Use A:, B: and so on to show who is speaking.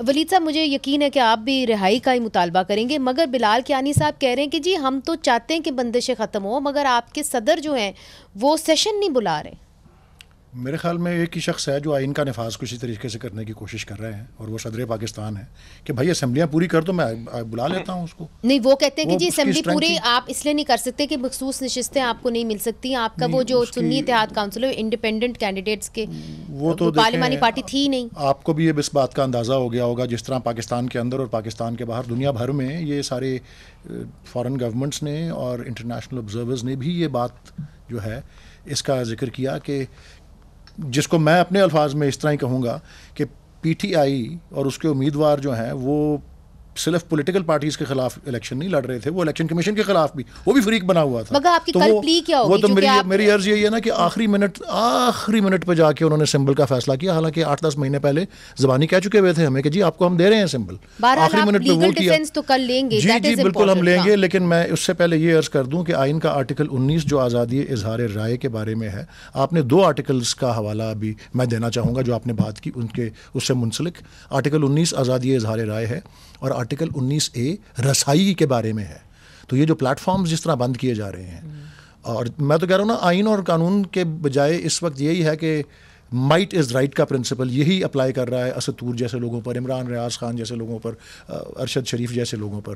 A: वलीद साहब मुझे यकीन है कि आप भी रिहाई का ही मुतालबा करेंगे मगर बिलाल क्यानी साहब कह रहे हैं कि जी हम तो चाहते हैं कि बंदिशें ख़त्म हो मगर आपके सदर जो हैं वो सेशन नहीं बुला रहे
B: मेरे ख्याल में एक ही शख्स है जो आइन का नफाज कुछ तरीके से करने की कोशिश कर रहे हैं और वो सदर पाकिस्तान है कि भाई असम्बलियाँ पूरी कर तो मैं बुला लेता हूँ उसको
A: नहीं वो कहते हैं कि जी असम्बली पूरी आप इसलिए नहीं कर सकते कि मखसूस नशस्तें आपको नहीं मिल सकती आपका वो जो सुन्नी इतिहाद काउंसिल है इंडिपेंडेंट कैंडिडेट्स के
B: वो तो पार्लिमानी
A: पार्टी थी नहीं
B: आपको भी ये इस बात का अंदाज़ा हो गया होगा जिस तरह पाकिस्तान के अंदर और पाकिस्तान के बाहर दुनिया भर में ये सारे फॉरन गवर्नमेंट्स ने और इंटरनेशनल ऑब्जर्वर्स ने भी ये बात जो है इसका जिक्र किया कि जिसको मैं अपने अल्फाज में इस तरह ही कहूँगा कि पीटीआई और उसके उम्मीदवार जो हैं वो सिर्फ पॉलिटिकल पार्टीज के खिलाफ इलेक्शन नहीं लड़ रहे थे वो इलेक्शन कमीशन के खिलाफ भी वो भी फ्रीक बना हुआ था मगर
A: आपकी तो कल वो, प्ली क्या होगी वो तो मेरी आप...
B: मेरी अर्ज यही है ना कि आखिरी मिनट आखिरी मिनट पे जाके उन्होंने सिंबल का फैसला किया हालांकि आठ दस महीने पहले जबानी कह चुके हुए थे हमें कि जी आपको हम दे रहे हैं सिंबल आखिरी मिनट पे वो किया
A: तो कल लेंगे जी जी बिल्कुल हम लेंगे
B: लेकिन मैं उससे पहले ये अर्ज कर दूँ कि आइन का आर्टिकल उन्नीस जो आज़ादी इजहार राय के बारे में है आपने दो आर्टिकल्स का हवाला अभी मैं देना चाहूँगा जो आपने बात की उनके उससे मुंसलिक आर्टिकल उन्नीस आज़ादी इजहार राय है और आर्टिकल 19 ए रसाई के बारे में है तो ये जो प्लेटफॉर्म्स जिस तरह बंद किए जा रहे हैं हम्म। और मैं तो कह रहा हूँ ना आइन और कानून के बजाय इस वक्त यही है कि माइट इज़ राइट का प्रिंसिपल यही अप्लाई कर रहा है असतूर जैसे लोगों पर इमरान रियाज खान जैसे लोगों पर अरशद शरीफ जैसे लोगों पर